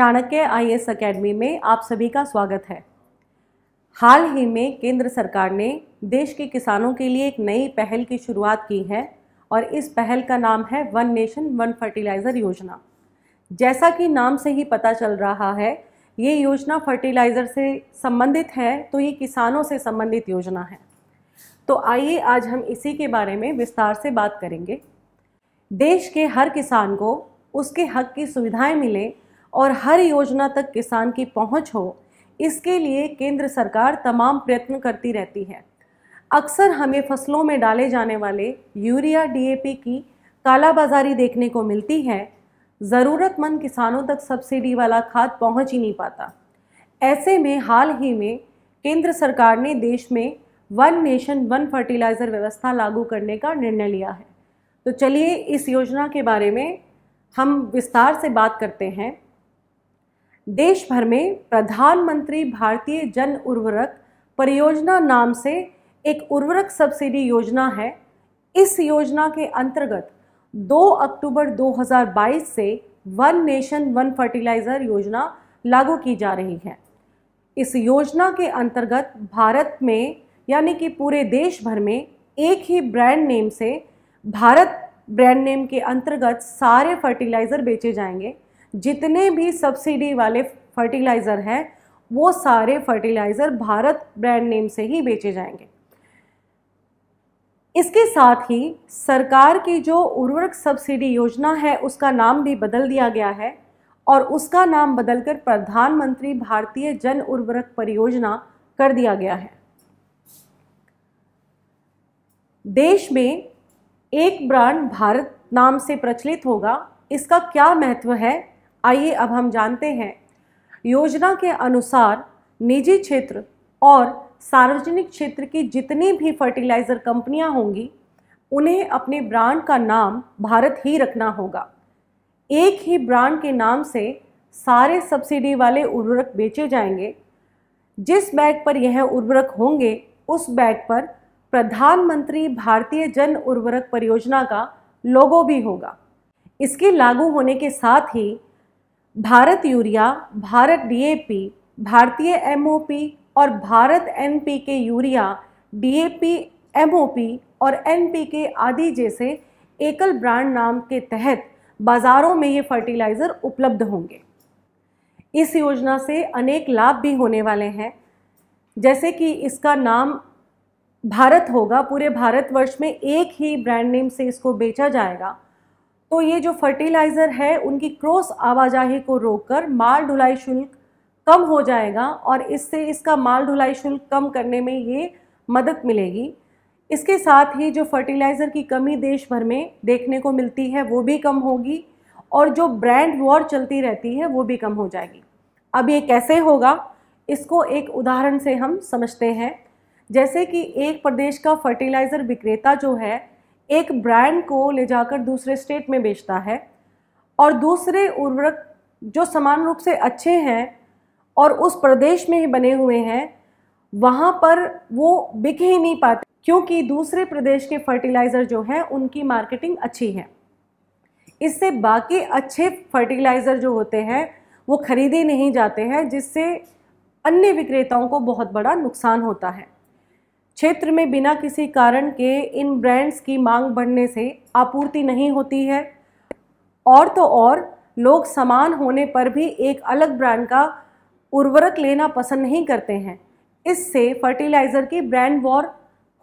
Chanakya S academy में आप सभी का स्वागत है हाल ही में केंद्र सरकार ने देश के किसानों के लिए एक नई पहल की शुरुआत की है और इस पहल का नाम है वन नेशन वन फर्टिलाइज़र योजना जैसा कि नाम से ही पता चल रहा है ये योजना फर्टिलाइज़र से संबंधित है तो ये किसानों से संबंधित योजना है तो आइए आज हम इसी के बारे में विस्तार से बात करेंगे देश के हर किसान को उसके हक की सुविधाएं मिलें और हर योजना तक किसान की पहुंच हो इसके लिए केंद्र सरकार तमाम प्रयत्न करती रहती है अक्सर हमें फसलों में डाले जाने वाले यूरिया डीएपी की कालाबाजारी देखने को मिलती है ज़रूरतमंद किसानों तक सब्सिडी वाला खाद पहुंच ही नहीं पाता ऐसे में हाल ही में केंद्र सरकार ने देश में वन नेशन वन फर्टिलाइज़र व्यवस्था लागू करने का निर्णय लिया है तो चलिए इस योजना के बारे में हम विस्तार से बात करते हैं देश भर में प्रधानमंत्री भारतीय जन उर्वरक परियोजना नाम से एक उर्वरक सब्सिडी योजना है इस योजना के अंतर्गत 2 अक्टूबर 2022 से वन नेशन वन फर्टिलाइज़र योजना लागू की जा रही है इस योजना के अंतर्गत भारत में यानी कि पूरे देश भर में एक ही ब्रांड नेम से भारत ब्रांड नेम के अंतर्गत सारे फर्टिलाइज़र बेचे जाएंगे जितने भी सब्सिडी वाले फर्टिलाइज़र हैं वो सारे फर्टिलाइज़र भारत ब्रांड नेम से ही बेचे जाएंगे इसके साथ ही सरकार की जो उर्वरक सब्सिडी योजना है उसका नाम भी बदल दिया गया है और उसका नाम बदलकर प्रधानमंत्री भारतीय जन उर्वरक परियोजना कर दिया गया है देश में एक ब्रांड भारत नाम से प्रचलित होगा इसका क्या महत्व है आइए अब हम जानते हैं योजना के अनुसार निजी क्षेत्र और सार्वजनिक क्षेत्र की जितनी भी फर्टिलाइज़र कंपनियां होंगी उन्हें अपने ब्रांड का नाम भारत ही रखना होगा एक ही ब्रांड के नाम से सारे सब्सिडी वाले उर्वरक बेचे जाएंगे जिस बैग पर यह उर्वरक होंगे उस बैग पर प्रधानमंत्री भारतीय जन उर्वरक परियोजना का लोगो भी होगा इसके लागू होने के साथ ही Bharat urea Bharat DAP Bharatiya MOP और Bharat NPK urea DAP MOP और एनपीके आदि जैसे एकल ब्रांड नाम के तहत बाज़ारों में ये फर्टिलाइज़र उपलब्ध होंगे इस योजना से अनेक लाभ भी होने वाले हैं जैसे कि इसका नाम भारत होगा पूरे भारतवर्ष में एक ही ब्रांड नेम से इसको बेचा जाएगा तो ये जो फर्टिलाइज़र है उनकी क्रॉस आवाजाही को रोककर माल ढुलाई शुल्क कम हो जाएगा और इससे इसका माल ढुलाई शुल्क कम करने में ये मदद मिलेगी इसके साथ ही जो फर्टिलाइज़र की कमी देश भर में देखने को मिलती है वो भी कम होगी और जो ब्रांड वॉर चलती रहती है वो भी कम हो जाएगी अब ये कैसे होगा इसको एक उदाहरण से हम समझते हैं जैसे कि एक प्रदेश का फर्टिलाइज़र विक्रेता जो है एक ब्रांड को ले जाकर दूसरे स्टेट में बेचता है और दूसरे उर्वरक जो समान रूप से अच्छे हैं और उस प्रदेश में ही बने हुए हैं वहाँ पर वो बिक ही नहीं पाते क्योंकि दूसरे प्रदेश के फर्टिलाइज़र जो हैं उनकी मार्केटिंग अच्छी है इससे बाकी अच्छे फर्टिलाइज़र जो होते हैं वो खरीदे नहीं जाते हैं जिससे अन्य विक्रेताओं को बहुत बड़ा नुकसान होता है क्षेत्र में बिना किसी कारण के इन ब्रांड्स की मांग बढ़ने से आपूर्ति नहीं होती है और तो और लोग समान होने पर भी एक अलग ब्रांड का उर्वरक लेना पसंद नहीं करते हैं इससे फर्टिलाइज़र की ब्रांड वॉर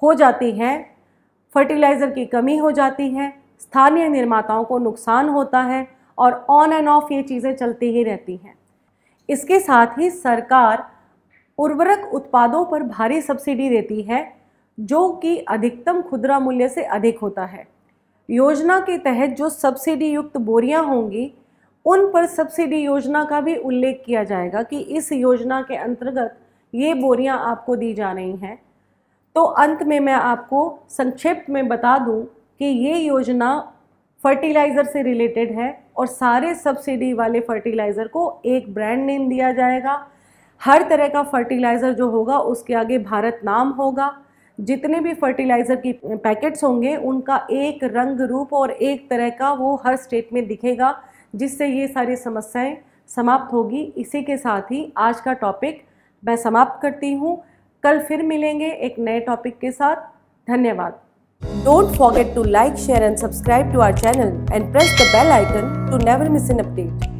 हो जाती है फर्टिलाइज़र की कमी हो जाती है स्थानीय निर्माताओं को नुकसान होता है और ऑन एंड ऑफ ये चीज़ें चलती ही रहती हैं इसके साथ ही सरकार उर्वरक उत्पादों पर भारी सब्सिडी देती है जो कि अधिकतम खुदरा मूल्य से अधिक होता है योजना के तहत जो सब्सिडी युक्त बोरियां होंगी उन पर सब्सिडी योजना का भी उल्लेख किया जाएगा कि इस योजना के अंतर्गत ये बोरियां आपको दी जा रही हैं तो अंत में मैं आपको संक्षेप में बता दूं कि ये योजना फर्टिलाइज़र से रिलेटेड है और सारे सब्सिडी वाले फर्टिलाइज़र को एक ब्रांड नेम दिया जाएगा हर तरह का फर्टिलाइज़र जो होगा उसके आगे भारत नाम होगा जितने भी फर्टिलाइज़र की पैकेट्स होंगे उनका एक रंग रूप और एक तरह का वो हर स्टेट में दिखेगा जिससे ये सारी समस्याएं समाप्त होगी इसी के साथ ही आज का टॉपिक मैं समाप्त करती हूँ कल फिर मिलेंगे एक नए टॉपिक के साथ धन्यवाद don't forget to like share and subscribe to our channel and press the bell icon to never miss an update